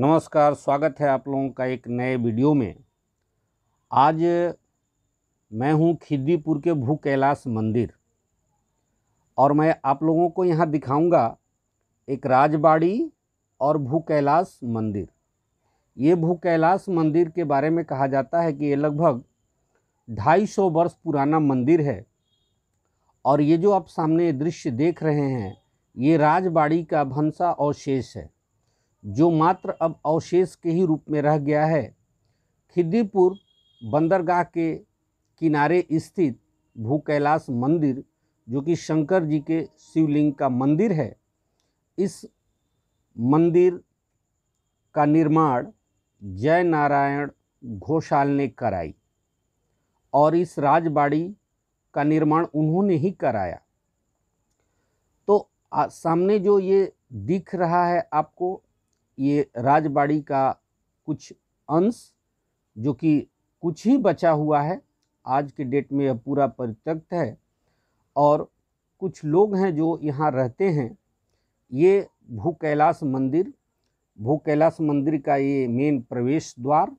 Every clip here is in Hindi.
नमस्कार स्वागत है आप लोगों का एक नए वीडियो में आज मैं हूं खिद्दीपुर के भू कैलाश मंदिर और मैं आप लोगों को यहां दिखाऊंगा एक राजबाड़ी और भू कैलाश मंदिर ये भू कैलाश मंदिर के बारे में कहा जाता है कि ये लगभग ढाई सौ वर्ष पुराना मंदिर है और ये जो आप सामने दृश्य देख रहे हैं ये राजबाड़ी का भंसा अवशेष है जो मात्र अब अवशेष के ही रूप में रह गया है खिदीपुर बंदरगाह के किनारे स्थित भू कैलाश मंदिर जो कि शंकर जी के शिवलिंग का मंदिर है इस मंदिर का निर्माण जय नारायण घोषाल ने कराई और इस राजबाड़ी का निर्माण उन्होंने ही कराया तो आ, सामने जो ये दिख रहा है आपको ये राजबाड़ी का कुछ अंश जो कि कुछ ही बचा हुआ है आज के डेट में यह पूरा परित्यक्त है और कुछ लोग हैं जो यहाँ रहते हैं ये भू कैलाश मंदिर भू कैलाश मंदिर का ये मेन प्रवेश द्वार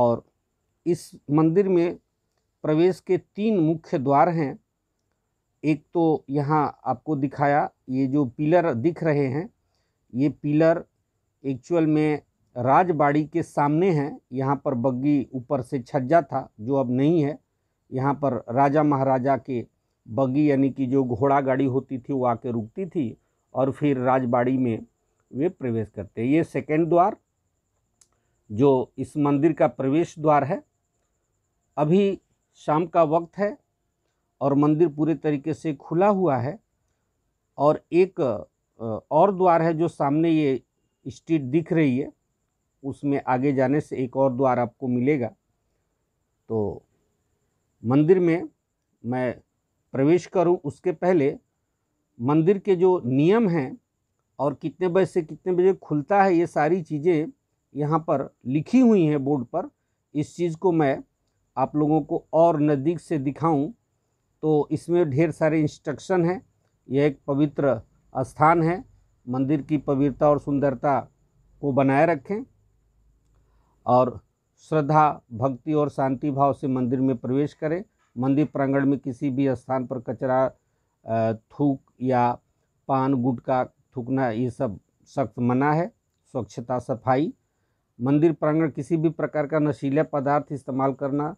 और इस मंदिर में प्रवेश के तीन मुख्य द्वार हैं एक तो यहाँ आपको दिखाया ये जो पिलर दिख रहे हैं ये पिलर एक्चुअल में राजबाड़ी के सामने है यहाँ पर बग्गी ऊपर से छज्जा था जो अब नहीं है यहाँ पर राजा महाराजा के बग्गी यानी कि जो घोड़ा गाड़ी होती थी वो आके रुकती थी और फिर राजबाड़ी में वे प्रवेश करते ये सेकेंड द्वार जो इस मंदिर का प्रवेश द्वार है अभी शाम का वक्त है और मंदिर पूरे तरीके से खुला हुआ है और एक और द्वार है जो सामने ये स्ट्रीट दिख रही है उसमें आगे जाने से एक और द्वार आपको मिलेगा तो मंदिर में मैं प्रवेश करूं उसके पहले मंदिर के जो नियम हैं और कितने बजे से कितने बजे खुलता है ये सारी चीज़ें यहाँ पर लिखी हुई हैं बोर्ड पर इस चीज़ को मैं आप लोगों को और नज़दीक से दिखाऊं तो इसमें ढेर सारे इंस्ट्रक्शन हैं यह एक पवित्र स्थान है मंदिर की पवित्रता और सुंदरता को बनाए रखें और श्रद्धा भक्ति और शांति भाव से मंदिर में प्रवेश करें मंदिर प्रांगण में किसी भी स्थान पर कचरा थूक या पान गुटका थूकना ये सब सख्त मना है स्वच्छता सफाई मंदिर प्रांगण किसी भी प्रकार का नशीला पदार्थ इस्तेमाल करना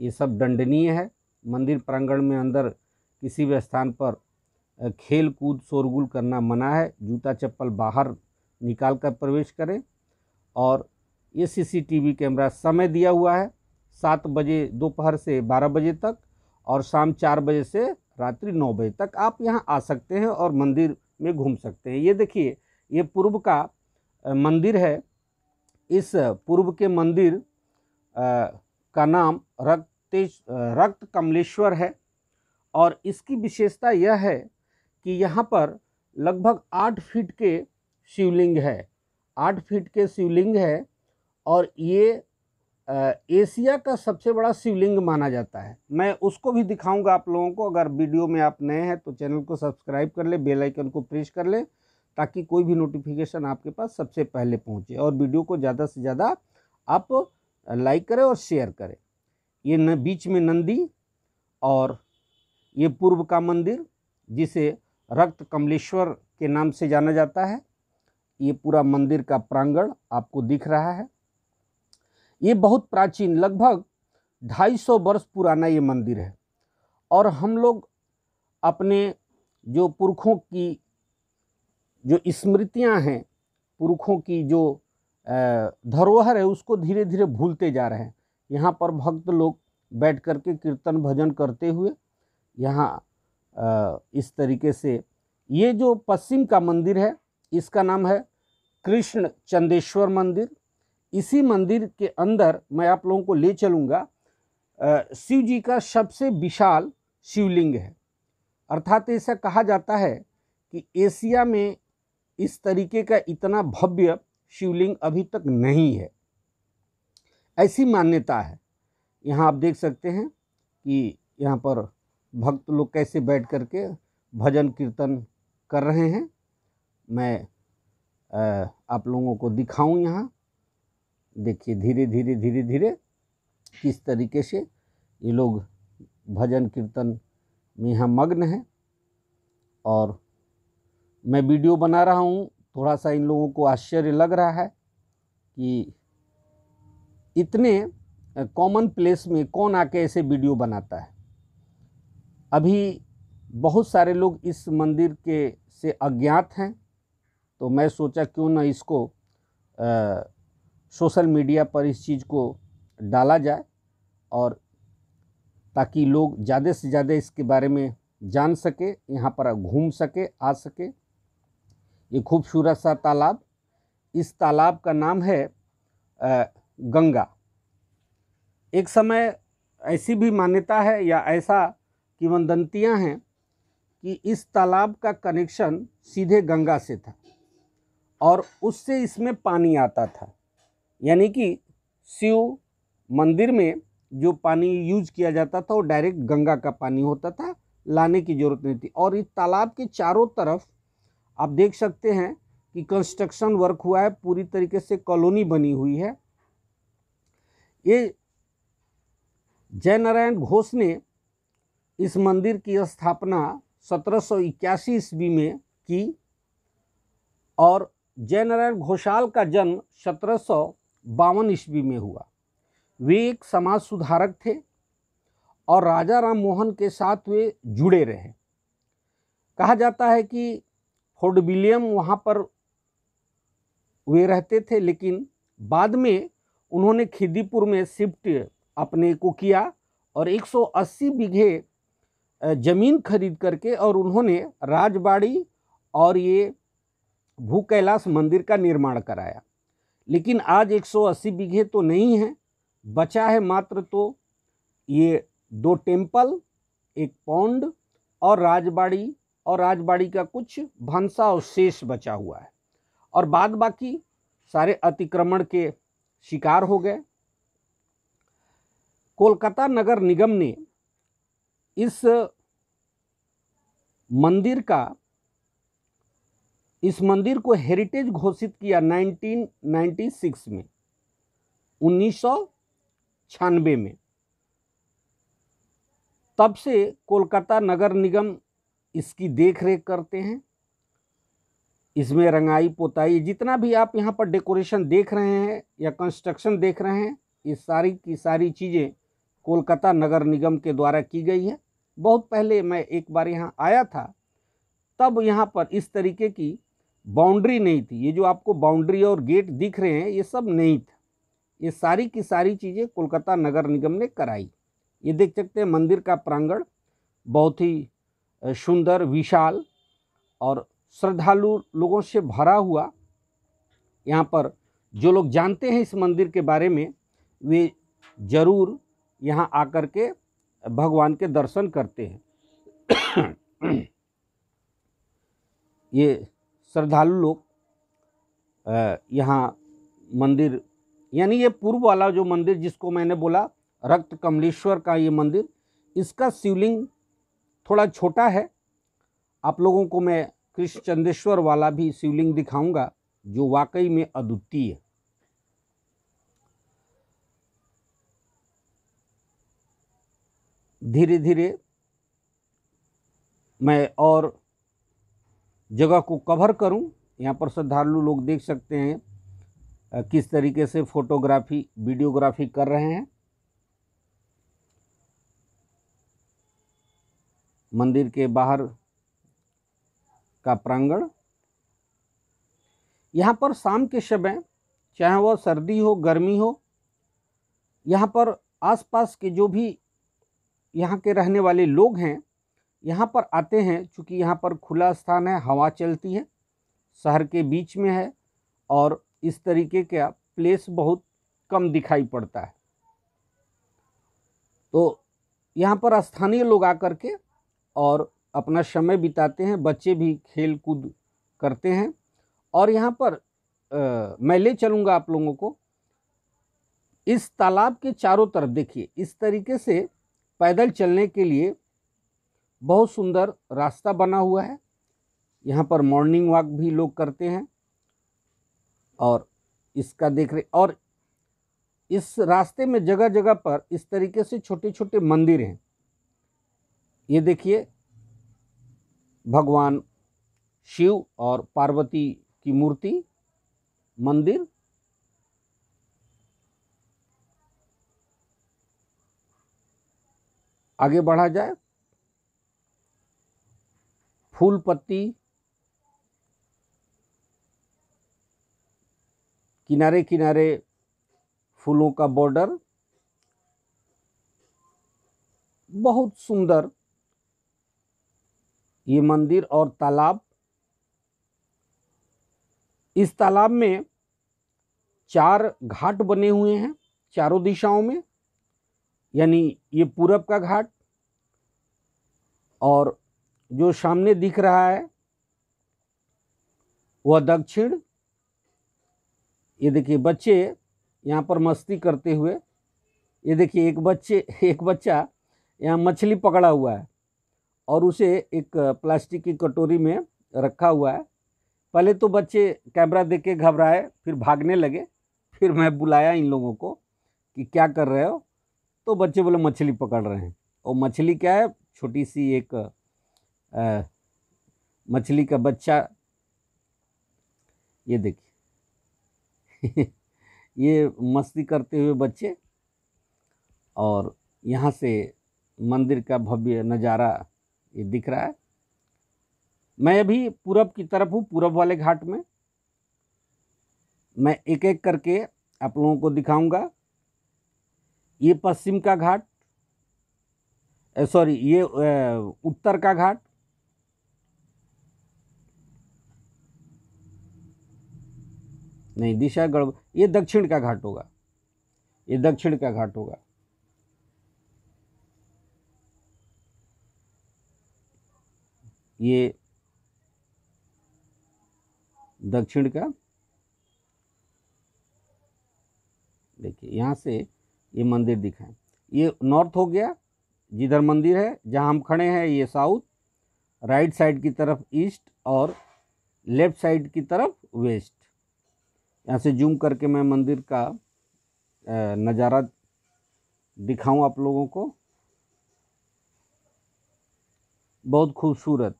ये सब दंडनीय है मंदिर प्रांगण में अंदर किसी भी स्थान पर खेल कूद शोरगुल करना मना है जूता चप्पल बाहर निकाल कर प्रवेश करें और ये सीसीटीवी कैमरा समय दिया हुआ है सात बजे दोपहर से बारह बजे तक और शाम चार बजे से रात्रि नौ बजे तक आप यहाँ आ सकते हैं और मंदिर में घूम सकते हैं ये देखिए ये पूर्व का मंदिर है इस पूर्व के मंदिर का नाम रक्तेश रक्त कमलेश्वर है और इसकी विशेषता यह है कि यहाँ पर लगभग आठ फीट के शिवलिंग है आठ फीट के शिवलिंग है और ये एशिया का सबसे बड़ा शिवलिंग माना जाता है मैं उसको भी दिखाऊंगा आप लोगों को अगर वीडियो में आप नए हैं तो चैनल को सब्सक्राइब कर लें बेल आइकन को प्रेस कर लें ताकि कोई भी नोटिफिकेशन आपके पास सबसे पहले पहुंचे और वीडियो को ज़्यादा से ज़्यादा आप लाइक करें और शेयर करें ये न बीच में नंदी और ये पूर्व का मंदिर जिसे रक्त कमलेश्वर के नाम से जाना जाता है ये पूरा मंदिर का प्रांगण आपको दिख रहा है ये बहुत प्राचीन लगभग 250 वर्ष पुराना ये मंदिर है और हम लोग अपने जो पुरखों की जो स्मृतियां हैं पुरखों की जो धरोहर है उसको धीरे धीरे भूलते जा रहे हैं यहाँ पर भक्त लोग बैठ कर के कीर्तन भजन करते हुए यहाँ इस तरीके से ये जो पश्चिम का मंदिर है इसका नाम है कृष्ण चंदेश्वर मंदिर इसी मंदिर के अंदर मैं आप लोगों को ले चलूँगा शिव जी का सबसे विशाल शिवलिंग है अर्थात ऐसा कहा जाता है कि एशिया में इस तरीके का इतना भव्य शिवलिंग अभी तक नहीं है ऐसी मान्यता है यहाँ आप देख सकते हैं कि यहाँ पर भक्त लोग कैसे बैठ कर के भजन कीर्तन कर रहे हैं मैं आप लोगों को दिखाऊं यहाँ देखिए धीरे धीरे धीरे धीरे किस तरीके से ये लोग भजन कीर्तन में यहाँ मग्न हैं और मैं वीडियो बना रहा हूँ थोड़ा सा इन लोगों को आश्चर्य लग रहा है कि इतने कॉमन प्लेस में कौन आके ऐसे वीडियो बनाता है अभी बहुत सारे लोग इस मंदिर के से अज्ञात हैं तो मैं सोचा क्यों ना इसको आ, सोशल मीडिया पर इस चीज़ को डाला जाए और ताकि लोग ज़्यादा से ज़्यादा इसके बारे में जान सके यहाँ पर घूम सके आ सके ये खूबसूरत सा तालाब इस तालाब का नाम है आ, गंगा एक समय ऐसी भी मान्यता है या ऐसा किंवदंतियाँ हैं कि इस तालाब का कनेक्शन सीधे गंगा से था और उससे इसमें पानी आता था यानी कि शिव मंदिर में जो पानी यूज किया जाता था वो डायरेक्ट गंगा का पानी होता था लाने की ज़रूरत नहीं थी और इस तालाब के चारों तरफ आप देख सकते हैं कि कंस्ट्रक्शन वर्क हुआ है पूरी तरीके से कॉलोनी बनी हुई है ये जय नारायण घोष ने इस मंदिर की स्थापना सत्रह ईस्वी में की और जयनारायण घोषाल का जन्म सत्रह सौ ईस्वी में हुआ वे एक समाज सुधारक थे और राजा राम मोहन के साथ वे जुड़े रहे कहा जाता है कि फोर्ट विलियम वहाँ पर वे रहते थे लेकिन बाद में उन्होंने खिदीपुर में शिफ्ट अपने को किया और 180 बीघे ज़मीन खरीद करके और उन्होंने राजबाड़ी और ये भू कैलाश मंदिर का निर्माण कराया लेकिन आज 180 बीघे तो नहीं है बचा है मात्र तो ये दो टेम्पल एक पौंड और राजबाड़ी और राजबाड़ी का कुछ भंसा और शेष बचा हुआ है और बाद बाकी सारे अतिक्रमण के शिकार हो गए कोलकाता नगर निगम ने इस मंदिर का इस मंदिर को हेरिटेज घोषित किया 1996 में उन्नीस में तब से कोलकाता नगर निगम इसकी देख रेख करते हैं इसमें रंगाई पोताई जितना भी आप यहाँ पर डेकोरेशन देख रहे हैं या कंस्ट्रक्शन देख रहे हैं ये सारी की सारी चीज़ें कोलकाता नगर निगम के द्वारा की गई है बहुत पहले मैं एक बार यहाँ आया था तब यहाँ पर इस तरीके की बाउंड्री नहीं थी ये जो आपको बाउंड्री और गेट दिख रहे हैं ये सब नहीं था ये सारी की सारी चीज़ें कोलकाता नगर निगम ने कराई ये देख सकते हैं मंदिर का प्रांगण बहुत ही सुंदर विशाल और श्रद्धालु लोगों से भरा हुआ यहाँ पर जो लोग जानते हैं इस मंदिर के बारे में वे ज़रूर यहाँ आकर के भगवान के दर्शन करते हैं ये श्रद्धालु लोग यहाँ मंदिर यानी ये पूर्व वाला जो मंदिर जिसको मैंने बोला रक्त कमलेश्वर का ये मंदिर इसका शिवलिंग थोड़ा छोटा है आप लोगों को मैं कृष्ण चंदेश्वर वाला भी शिवलिंग दिखाऊंगा जो वाकई में अद्वितीय है धीरे धीरे मैं और जगह को कवर करूं यहाँ पर श्रद्धालु लोग देख सकते हैं किस तरीके से फोटोग्राफी वीडियोग्राफी कर रहे हैं मंदिर के बाहर का प्रांगण यहाँ पर शाम के समय चाहे वह सर्दी हो गर्मी हो यहाँ पर आसपास के जो भी यहाँ के रहने वाले लोग हैं यहाँ पर आते हैं चूँकि यहाँ पर खुला स्थान है हवा चलती है शहर के बीच में है और इस तरीके का प्लेस बहुत कम दिखाई पड़ता है तो यहाँ पर स्थानीय लोग आकर के और अपना समय बिताते हैं बच्चे भी खेल कूद करते हैं और यहाँ पर आ, मैं ले चलूँगा आप लोगों को इस तालाब के चारों तरफ देखिए इस तरीके से पैदल चलने के लिए बहुत सुंदर रास्ता बना हुआ है यहाँ पर मॉर्निंग वॉक भी लोग करते हैं और इसका देख रहे और इस रास्ते में जगह जगह पर इस तरीके से छोटे छोटे मंदिर हैं ये देखिए भगवान शिव और पार्वती की मूर्ति मंदिर आगे बढ़ा जाए फूल पत्ती किनारे किनारे फूलों का बॉर्डर बहुत सुंदर ये मंदिर और तालाब इस तालाब में चार घाट बने हुए हैं चारों दिशाओं में यानी ये पूरब का घाट और जो सामने दिख रहा है वह दक्षिण ये देखिए बच्चे यहाँ पर मस्ती करते हुए ये देखिए एक बच्चे एक बच्चा यहाँ मछली पकड़ा हुआ है और उसे एक प्लास्टिक की कटोरी में रखा हुआ है पहले तो बच्चे कैमरा देख के घबराए फिर भागने लगे फिर मैं बुलाया इन लोगों को कि क्या कर रहे हो तो बच्चे बोले मछली पकड़ रहे हैं और मछली क्या है छोटी सी एक मछली का बच्चा ये देखिए ये मस्ती करते हुए बच्चे और यहाँ से मंदिर का भव्य नज़ारा ये दिख रहा है मैं अभी पूरब की तरफ हूँ पूरब वाले घाट में मैं एक एक करके आप लोगों को दिखाऊंगा ये पश्चिम का घाट सॉरी ये उत्तर का घाट नहीं दिशा गड़बड़ ये दक्षिण का घाट होगा ये दक्षिण का घाट होगा ये दक्षिण का देखिए यहां से ये मंदिर दिखाएं ये नॉर्थ हो गया जिधर मंदिर है जहाँ हम खड़े हैं ये साउथ राइट साइड की तरफ ईस्ट और लेफ्ट साइड की तरफ वेस्ट यहाँ से जूम करके मैं मंदिर का नज़ारा दिखाऊं आप लोगों को बहुत खूबसूरत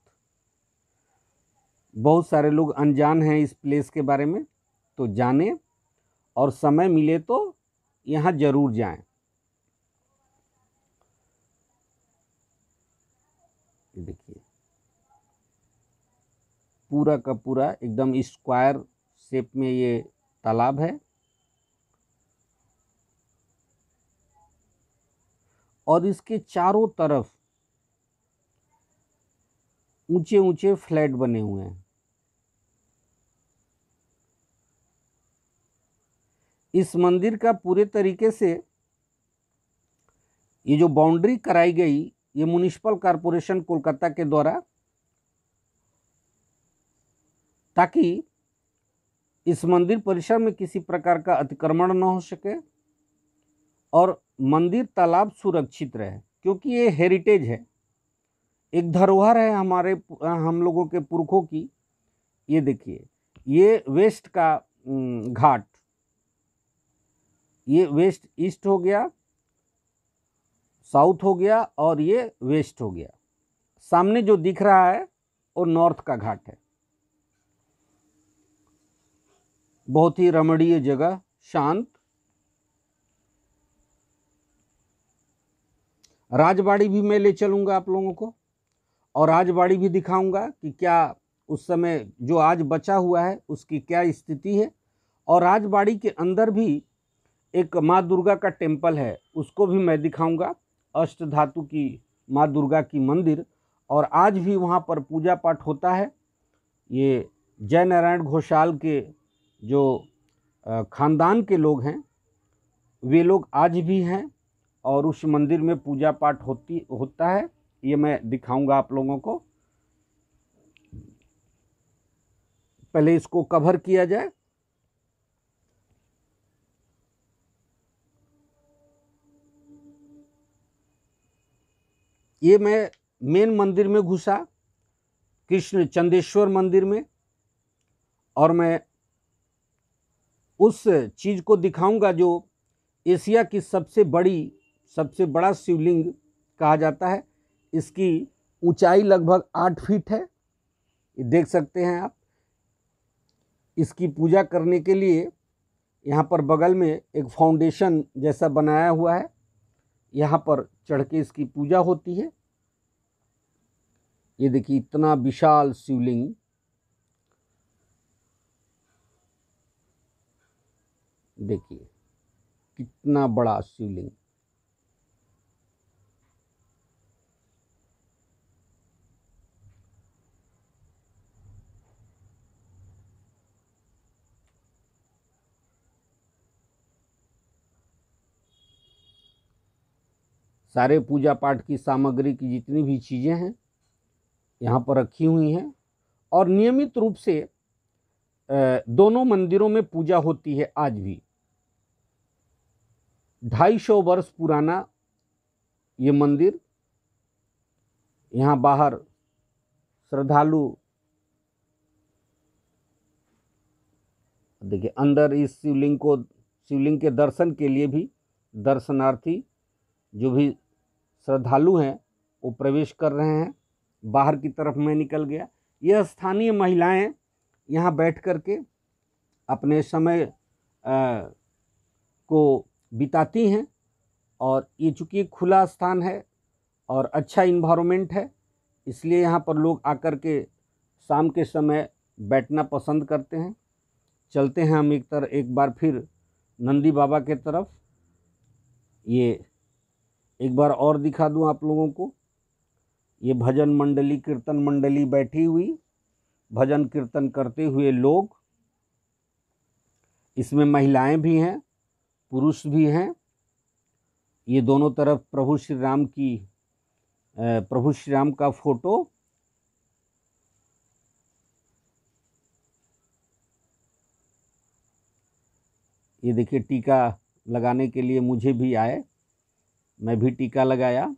बहुत सारे लोग अनजान हैं इस प्लेस के बारे में तो जाने और समय मिले तो यहाँ ज़रूर जाएं देखिए पूरा का पूरा एकदम स्क्वायर शेप में ये तालाब है और इसके चारों तरफ ऊंचे ऊंचे फ्लैट बने हुए हैं इस मंदिर का पूरे तरीके से ये जो बाउंड्री कराई गई ये म्यूनिसिपल कॉरपोरेशन कोलकाता के द्वारा ताकि इस मंदिर परिसर में किसी प्रकार का अतिक्रमण न हो सके और मंदिर तालाब सुरक्षित रहे क्योंकि ये हेरिटेज है एक धरोहर है हमारे हम लोगों के पुरखों की ये देखिए ये वेस्ट का घाट ये वेस्ट ईस्ट हो गया साउथ हो गया और ये वेस्ट हो गया सामने जो दिख रहा है वो नॉर्थ का घाट है बहुत ही रमणीय जगह शांत राजबाड़ी भी मैं ले चलूंगा आप लोगों को और राजबाड़ी भी दिखाऊंगा कि क्या उस समय जो आज बचा हुआ है उसकी क्या स्थिति है और राजबाड़ी के अंदर भी एक माँ दुर्गा का टेम्पल है उसको भी मैं दिखाऊंगा अष्ट धातु की माँ दुर्गा की मंदिर और आज भी वहाँ पर पूजा पाठ होता है ये जय नारायण घोषाल के जो खानदान के लोग हैं वे लोग आज भी हैं और उस मंदिर में पूजा पाठ होती होता है ये मैं दिखाऊंगा आप लोगों को पहले इसको कवर किया जाए ये मैं मेन मंदिर में घुसा कृष्ण चंदेश्वर मंदिर में और मैं उस चीज़ को दिखाऊंगा जो एशिया की सबसे बड़ी सबसे बड़ा शिवलिंग कहा जाता है इसकी ऊंचाई लगभग आठ फीट है देख सकते हैं आप इसकी पूजा करने के लिए यहाँ पर बगल में एक फाउंडेशन जैसा बनाया हुआ है यहाँ पर चढ़ के इसकी पूजा होती है ये देखिए इतना विशाल शिवलिंग देखिए कितना बड़ा शिवलिंग सारे पूजा पाठ की सामग्री की जितनी भी चीज़ें हैं यहाँ पर रखी हुई हैं और नियमित रूप से दोनों मंदिरों में पूजा होती है आज भी ढाई सौ वर्ष पुराना ये मंदिर यहाँ बाहर श्रद्धालु देखिए अंदर इस शिवलिंग को शिवलिंग के दर्शन के लिए भी दर्शनार्थी जो भी श्रद्धालु हैं वो प्रवेश कर रहे हैं बाहर की तरफ में निकल गया यह स्थानीय महिलाएं यहाँ बैठ कर के अपने समय आ, को बिताती हैं और ये चूँकि खुला स्थान है और अच्छा इन्वायरमेंट है इसलिए यहाँ पर लोग आकर के शाम के समय बैठना पसंद करते हैं चलते हैं हम एक तरह एक बार फिर नंदी बाबा के तरफ ये एक बार और दिखा दूं आप लोगों को ये भजन मंडली कीर्तन मंडली बैठी हुई भजन कीर्तन करते हुए लोग इसमें महिलाएं भी हैं पुरुष भी हैं ये दोनों तरफ प्रभु श्री राम की प्रभु श्री राम का फोटो ये देखिए टीका लगाने के लिए मुझे भी आए मैं भी टीका लगाया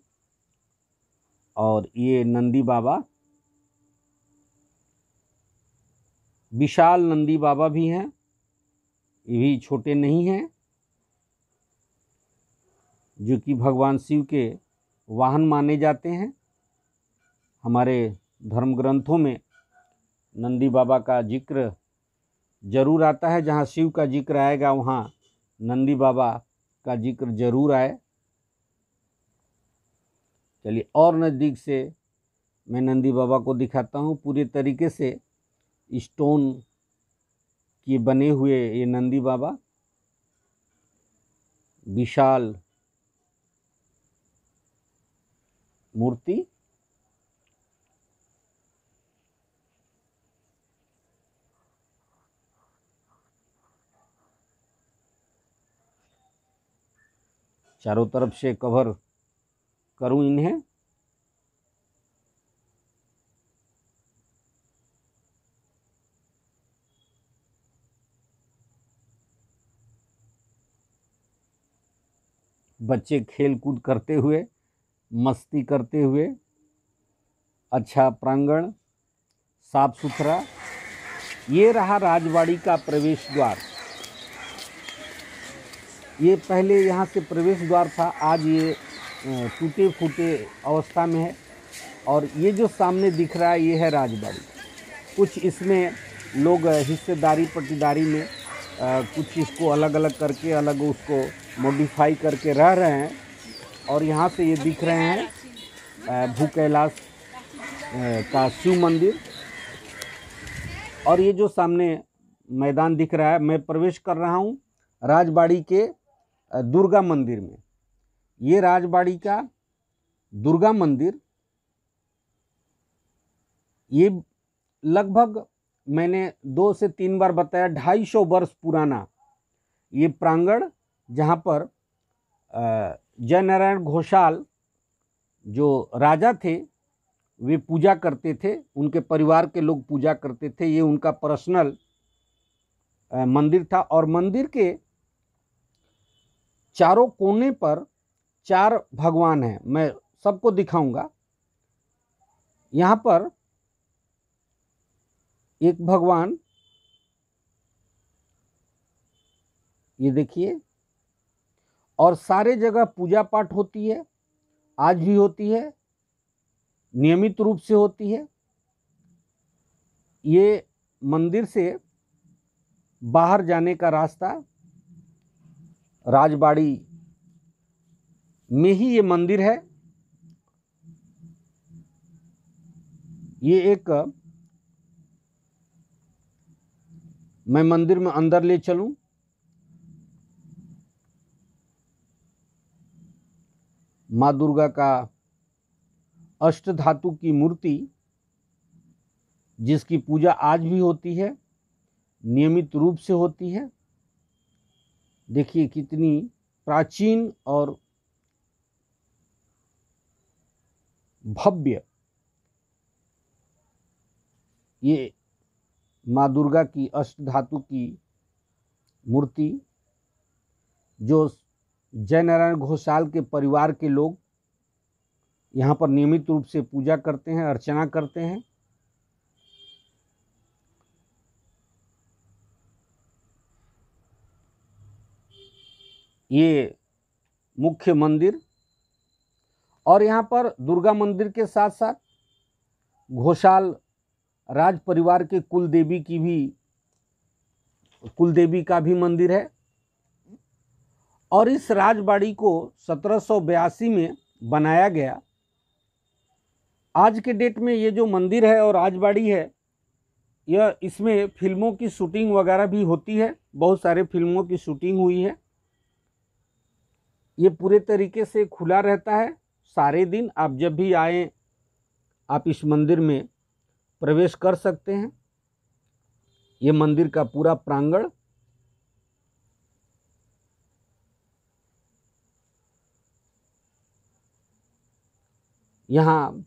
और ये नंदी बाबा विशाल नंदी बाबा भी हैं ये भी छोटे नहीं हैं जो कि भगवान शिव के वाहन माने जाते हैं हमारे धर्म ग्रंथों में नंदी बाबा का जिक्र जरूर आता है जहाँ शिव का जिक्र आएगा वहाँ नंदी बाबा का जिक्र जरूर आए चलिए और नज़दीक से मैं नंदी बाबा को दिखाता हूँ पूरे तरीके से स्टोन के बने हुए ये नंदी बाबा विशाल मूर्ति चारों तरफ से कवर करूं इन्हें बच्चे खेल कूद करते हुए मस्ती करते हुए अच्छा प्रांगण साफ सुथरा ये रहा राजवाड़ी का प्रवेश द्वार ये पहले यहाँ से प्रवेश द्वार था आज ये टूटे फूटे अवस्था में है और ये जो सामने दिख रहा है ये है राजबाड़ी कुछ इसमें लोग हिस्सेदारी पटीदारी में आ, कुछ इसको अलग अलग करके अलग उसको मॉडिफाई करके रह रहे हैं और यहाँ से ये दिख रहे हैं भू कैलाश का शिव मंदिर और ये जो सामने मैदान दिख रहा है मैं प्रवेश कर रहा हूँ राजबाड़ी के दुर्गा मंदिर में ये राजबाड़ी का दुर्गा मंदिर ये लगभग मैंने दो से तीन बार बताया ढाई सौ वर्ष पुराना ये प्रांगण जहाँ पर जयनारायण घोषाल जो राजा थे वे पूजा करते थे उनके परिवार के लोग पूजा करते थे ये उनका पर्सनल मंदिर था और मंदिर के चारों कोने पर चार भगवान हैं मैं सबको दिखाऊंगा यहाँ पर एक भगवान ये देखिए और सारे जगह पूजा पाठ होती है आज भी होती है नियमित रूप से होती है ये मंदिर से बाहर जाने का रास्ता राजबाड़ी में ही ये मंदिर है ये एक मैं मंदिर में अंदर ले चलूं माँ दुर्गा का अष्ट धातु की मूर्ति जिसकी पूजा आज भी होती है नियमित रूप से होती है देखिए कितनी प्राचीन और भव्य ये माँ दुर्गा की अष्ट धातु की मूर्ति जो जय नारायण घोषाल के परिवार के लोग यहाँ पर नियमित रूप से पूजा करते हैं अर्चना करते हैं ये मुख्य मंदिर और यहाँ पर दुर्गा मंदिर के साथ साथ घोषाल राज परिवार के कुल देवी की भी कुल देवी का भी मंदिर है और इस राजबाड़ी को सत्रह में बनाया गया आज के डेट में ये जो मंदिर है और राजबाड़ी है यह इसमें फिल्मों की शूटिंग वगैरह भी होती है बहुत सारे फिल्मों की शूटिंग हुई है ये पूरे तरीके से खुला रहता है सारे दिन आप जब भी आएँ आप इस मंदिर में प्रवेश कर सकते हैं ये मंदिर का पूरा प्रांगण यहाँ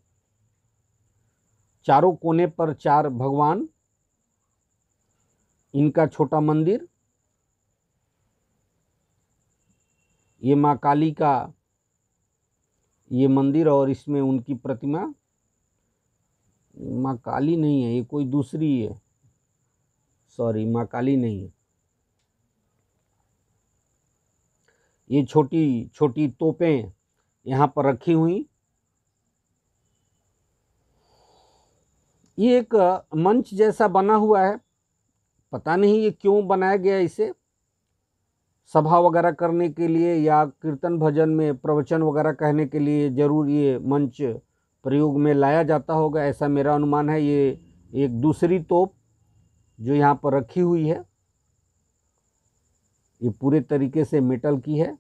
चारों कोने पर चार भगवान इनका छोटा मंदिर ये माँ काली का ये मंदिर और इसमें उनकी प्रतिमा माँ काली नहीं है ये कोई दूसरी है सॉरी माँ काली नहीं है ये छोटी छोटी तोपें यहाँ पर रखी हुई ये एक मंच जैसा बना हुआ है पता नहीं ये क्यों बनाया गया इसे सभा वगैरह करने के लिए या कीर्तन भजन में प्रवचन वगैरह कहने के लिए ज़रूर ये मंच प्रयोग में लाया जाता होगा ऐसा मेरा अनुमान है ये एक दूसरी तोप जो यहाँ पर रखी हुई है ये पूरे तरीके से मेटल की है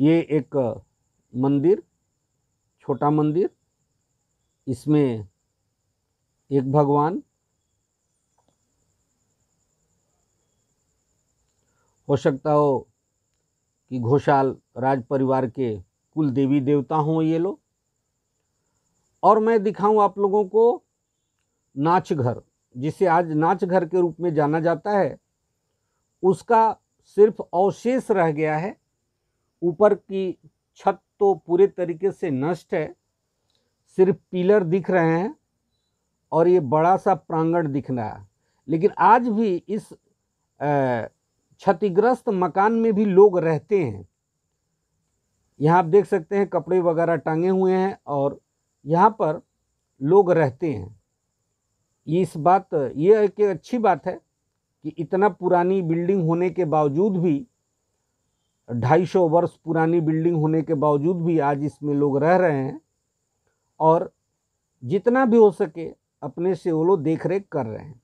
ये एक मंदिर छोटा मंदिर इसमें एक भगवान हो सकता हो कि घोषाल राज परिवार के कुल देवी देवता हों ये लोग और मैं दिखाऊं आप लोगों को नाच घर जिसे आज नाच घर के रूप में जाना जाता है उसका सिर्फ अवशेष रह गया है ऊपर की छत तो पूरे तरीके से नष्ट है सिर्फ पिलर दिख रहे हैं और ये बड़ा सा प्रांगण दिख रहा है लेकिन आज भी इस आ, क्षतिग्रस्त मकान में भी लोग रहते हैं यहाँ आप देख सकते हैं कपड़े वगैरह टांगे हुए हैं और यहाँ पर लोग रहते हैं ये इस बात ये एक अच्छी बात है कि इतना पुरानी बिल्डिंग होने के बावजूद भी ढाई सौ वर्ष पुरानी बिल्डिंग होने के बावजूद भी आज इसमें लोग रह रहे हैं और जितना भी हो सके अपने से वो लोग देख रेख कर रहे हैं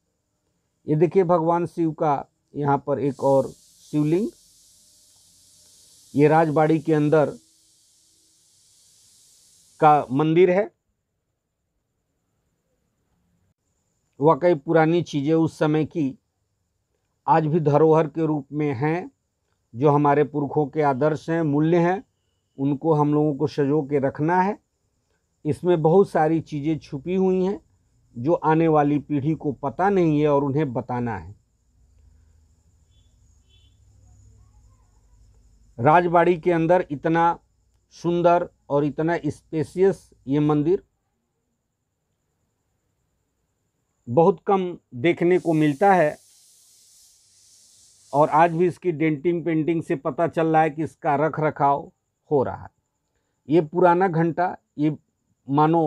ये देखिए भगवान शिव का यहाँ पर एक और शिवलिंग ये राजबाड़ी के अंदर का मंदिर है वाकई पुरानी चीज़ें उस समय की आज भी धरोहर के रूप में हैं जो हमारे पुरखों के आदर्श हैं मूल्य हैं उनको हम लोगों को सजो के रखना है इसमें बहुत सारी चीज़ें छुपी हुई हैं जो आने वाली पीढ़ी को पता नहीं है और उन्हें बताना है राजबाड़ी के अंदर इतना सुंदर और इतना स्पेसियस ये मंदिर बहुत कम देखने को मिलता है और आज भी इसकी डेंटिंग पेंटिंग से पता चल रहा है कि इसका रख रखाव हो रहा है ये पुराना घंटा ये मानो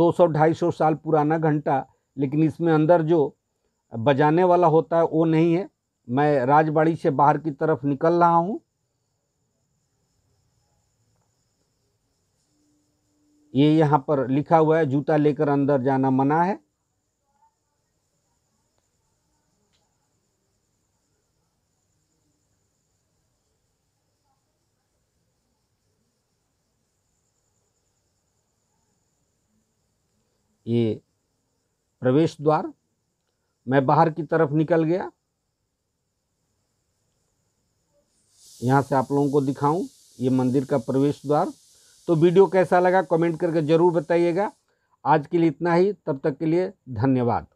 200-250 साल पुराना घंटा लेकिन इसमें अंदर जो बजाने वाला होता है वो नहीं है मैं राजबाड़ी से बाहर की तरफ निकल रहा हूँ ये यहाँ पर लिखा हुआ है जूता लेकर अंदर जाना मना है ये प्रवेश द्वार मैं बाहर की तरफ निकल गया यहाँ से आप लोगों को दिखाऊं ये मंदिर का प्रवेश द्वार तो वीडियो कैसा लगा कमेंट करके ज़रूर बताइएगा आज के लिए इतना ही तब तक के लिए धन्यवाद